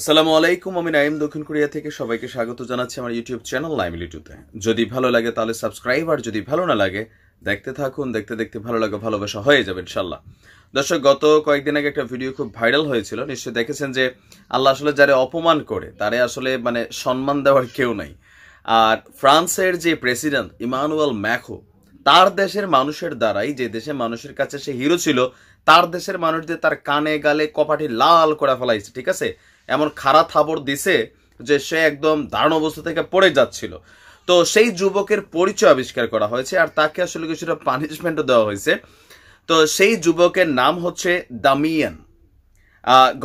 আসসালামু আলাইকুম আমি নাইম দক্ষিণ কোরিয়া থেকে সবাইকে স্বাগত জানাচ্ছি আমার ইউটিউব চ্যানেল নাইম লিটুতে যদি ভালো লাগে তাহলে সাবস্ক্রাইব আর যদি ভালো না লাগে দেখতে থাকুন দেখতে দেখতে ভালো লাগে ভালোবাসা হয়ে যাবে ইনশাল্লাহ দর্শক গত কয়েকদিন আগে একটা ভিডিও খুব ভাইরাল হয়েছিল নিশ্চয়ই দেখেছেন যে আল্লাহ আসলে যারা অপমান করে তারে আসলে মানে সম্মান দেওয়ার কেউ নাই আর ফ্রান্সের যে প্রেসিডেন্ট ইমানুয়াল ম্যাখো তার দেশের মানুষের দ্বারাই যে দেশে মানুষের কাছে সে হিরো ছিল তার দেশের মানুষদের তার কানে গালে কপাটি লাল করে ফেলাইছে ঠিক আছে এমন খাড়া থাবড় দিছে যে সে একদম দারুণ অবস্থা থেকে পড়ে যাচ্ছিল তো সেই যুবকের পরিচয় আবিষ্কার করা হয়েছে আর তাকে আসলে কিছুটা পানিশমেন্টও দেওয়া হয়েছে তো সেই যুবকের নাম হচ্ছে দামিয়ান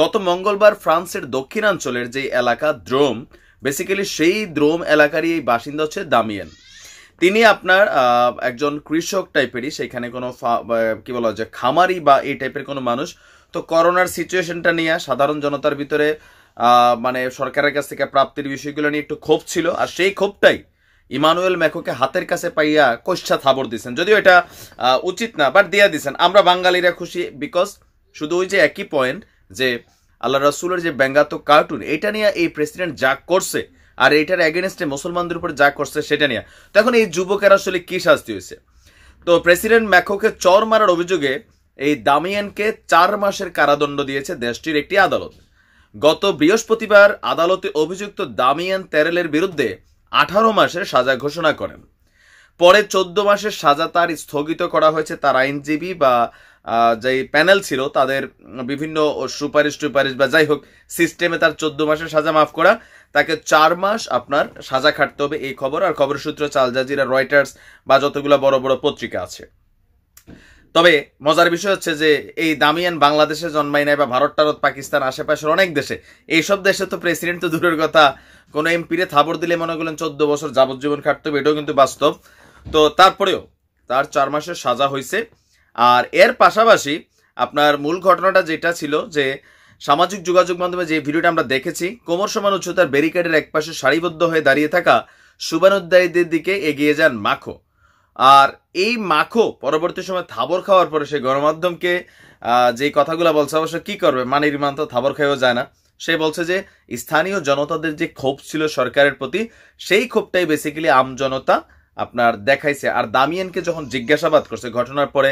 গত মঙ্গলবার ফ্রান্সের দক্ষিণাঞ্চলের যে এলাকা দ্রোম বেসিক্যালি সেই দ্রোম এলাকারই এই বাসিন্দা হচ্ছে দামিয়ান তিনি আপনার একজন কৃষক টাইপেরই সেখানে কোনো কি বলা যায় খামারি বা এই টাইপের কোনো মানুষ তো করোনার সিচুয়েশনটা নিয়ে সাধারণ জনতার ভিতরে মানে সরকারের কাছ থেকে প্রাপ্তির বিষয়গুলো নিয়ে একটু ক্ষোভ ছিল আর সেই ক্ষোভটাই ইমানুয়েল ম্যাকোকে হাতের কাছে পাইয়া কষ্টা থাবর দিছেন যদিও এটা উচিত না বাট দিয়া দিছেন আমরা বাঙালিরা খুশি বিকজ শুধু ওই যে একই পয়েন্ট যে আল্লাহ রসুলের যে ব্যঙ্গাত্মক কার্টুন এটা নিয়ে এই প্রেসিডেন্ট যা করছে আর এটার এগেনস্টে মুসলমানদের উপর যা করছে সেটা নিয়ে তখন এই যুবকের আসলে কি শাস্তি হয়েছে তো প্রেসিডেন্ট ম্যাকোকে চর মারার অভিযোগে এই দামিয়ানকে চার মাসের কারাদণ্ড দিয়েছে দেশটির একটি আদালত গত বৃহস্পতিবার আদালতে অভিযুক্ত দামিয়ান তেরেলের বিরুদ্ধে আঠারো মাসের সাজা ঘোষণা করেন পরে চোদ্দ মাসের সাজা তার স্থগিত করা হয়েছে তার আইনজীবী বা যেই প্যানেল ছিল তাদের বিভিন্ন সুপারিশ টুপারিশ বা যাই হোক সিস্টেমে তার চোদ্দ মাসের সাজা মাফ করা তাকে চার মাস আপনার সাজা খাটতে হবে এই খবর আর খবর সূত্র চালজাজিরা রয়টার্স বা যতগুলো বড় বড় পত্রিকা আছে তবে মজার বিষয় হচ্ছে যে এই দামিয়ান বাংলাদেশে জন্মায় নাই বা ভারত টারত পাকিস্তান আশেপাশের অনেক দেশে এইসব দেশে তো প্রেসিডেন্ট তো দূরের কথা কোনো এমপিরে থাবর দিলে মনে করলেন চোদ্দ বছর যাবজ্জীবন খাটতে হবে এটাও কিন্তু বাস্তব তো তারপরেও তার চার মাসের সাজা হয়েছে আর এর পাশাপাশি আপনার মূল ঘটনাটা যেটা ছিল যে সামাজিক যোগাযোগ মাধ্যমে যে ভিডিওটা আমরা দেখেছি কোমর সমান উচ্চতার ব্যারিকেডের একপাশে সারিবদ্ধ হয়ে দাঁড়িয়ে থাকা সুবানুদ্দায়ীদের দিকে এগিয়ে যান মাখো আর এই মাখো পরবর্তী সময় থাবর খাওয়ার পরে সে গণমাধ্যমকে যে কথাগুলো বলছে অবশ্য কি করবে মানির মান তো থাবর খাইও যায় না সে বলছে যে স্থানীয় জনতাদের যে ক্ষোভ ছিল সরকারের প্রতি সেই ক্ষোভটাই বেসিক্যালি আমজনতা আপনার দেখাইছে আর দামিয়ানকে যখন জিজ্ঞাসাবাদ করছে ঘটনার পরে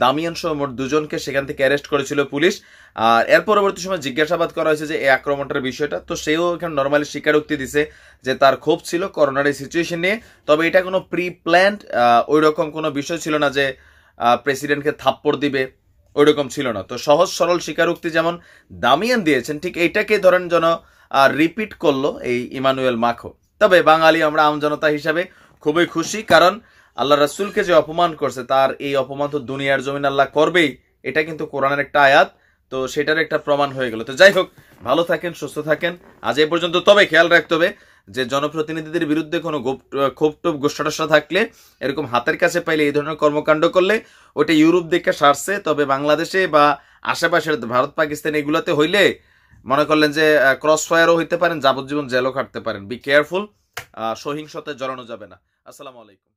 দামিয়ান সহ মোট দুজনকে সেখান থেকে অ্যারেস্ট করেছিল পুলিশ আর এর পরবর্তী সময় জিজ্ঞাসাবাদ করা হয়েছে যে এই আক্রমণটার বিষয়টা তো সেও এখানে নর্মালি স্বীকারোক্তি দিছে যে তার ক্ষোভ ছিল করোনার সিচুয়েশন নিয়ে তবে এটা কোনো প্রি প্ল্যান্ড ওই রকম কোনো বিষয় ছিল না যে প্রেসিডেন্টকে থাপ্পড় দিবে ওই রকম ছিল না তো সহজ সরল স্বীকারোক্তি যেমন দামিয়ান দিয়েছেন ঠিক এইটাকে ধরেন যেন রিপিট করলো এই ইমানুয়েল মাখো তবে বাঙালি আমরা আমজনতা হিসাবে খুবই খুশি কারণ আল্লাহ রাসুলকে যে অপমান করছে তার এই অপমান তো দুনিয়ার জমিন আল্লাহ করবেই এটা কিন্তু কোরআনের একটা আয়াত তো সেটার একটা প্রমাণ হয়ে গেল তো যাই হোক ভালো থাকেন সুস্থ থাকেন আজ এ পর্যন্ত তবে খেয়াল রাখতে হবে যে জনপ্রতিনিধিদের বিরুদ্ধে কোনো ক্ষোভ টোপ গোষ্ঠাটসা থাকলে এরকম হাতের কাছে পাইলে এই ধরনের কর্মকাণ্ড করলে ওটা ইউরোপ দেখে সারছে তবে বাংলাদেশে বা আশেপাশের ভারত পাকিস্তান এগুলোতে হইলে মনে করলেন যে ক্রস ফায়ারও হইতে পারেন যাবজ্জীবন জেলও কাটতে পারেন বি কেয়ারফুল সহিংসতায় জড়ানো যাবে না আসসালামু আলাইকুম